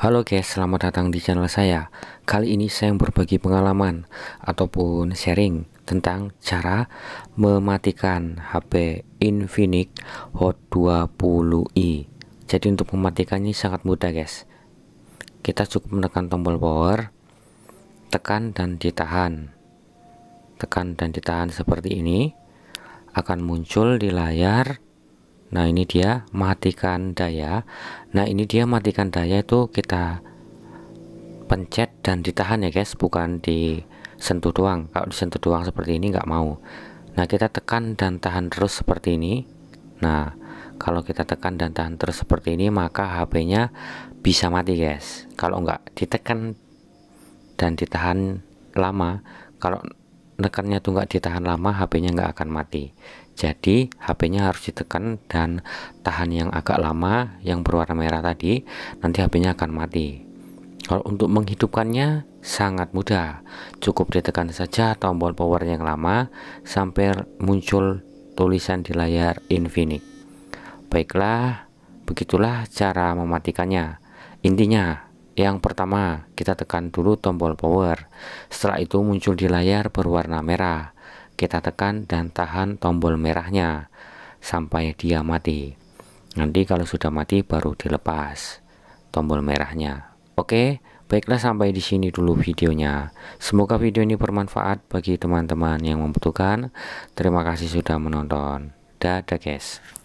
Halo guys, selamat datang di channel saya. Kali ini saya berbagi pengalaman ataupun sharing tentang cara mematikan HP Infinix Hot 20i. Jadi untuk mematikannya sangat mudah guys. Kita cukup menekan tombol power, tekan dan ditahan. Tekan dan ditahan seperti ini akan muncul di layar Nah, ini dia matikan daya. Nah, ini dia matikan daya itu kita pencet dan ditahan ya, guys, bukan disentuh doang. Kalau disentuh doang seperti ini nggak mau. Nah, kita tekan dan tahan terus seperti ini. Nah, kalau kita tekan dan tahan terus seperti ini, maka HP-nya bisa mati, guys. Kalau nggak ditekan dan ditahan lama, kalau nekannya tuh nggak ditahan lama HP-nya nggak akan mati jadi HP-nya harus ditekan dan tahan yang agak lama yang berwarna merah tadi nanti HP-nya akan mati kalau untuk menghidupkannya sangat mudah cukup ditekan saja tombol power yang lama sampai muncul tulisan di layar infinite baiklah begitulah cara mematikannya intinya yang pertama, kita tekan dulu tombol power. Setelah itu muncul di layar berwarna merah. Kita tekan dan tahan tombol merahnya sampai dia mati. Nanti kalau sudah mati baru dilepas tombol merahnya. Oke, baiklah sampai di sini dulu videonya. Semoga video ini bermanfaat bagi teman-teman yang membutuhkan. Terima kasih sudah menonton. Dadah guys.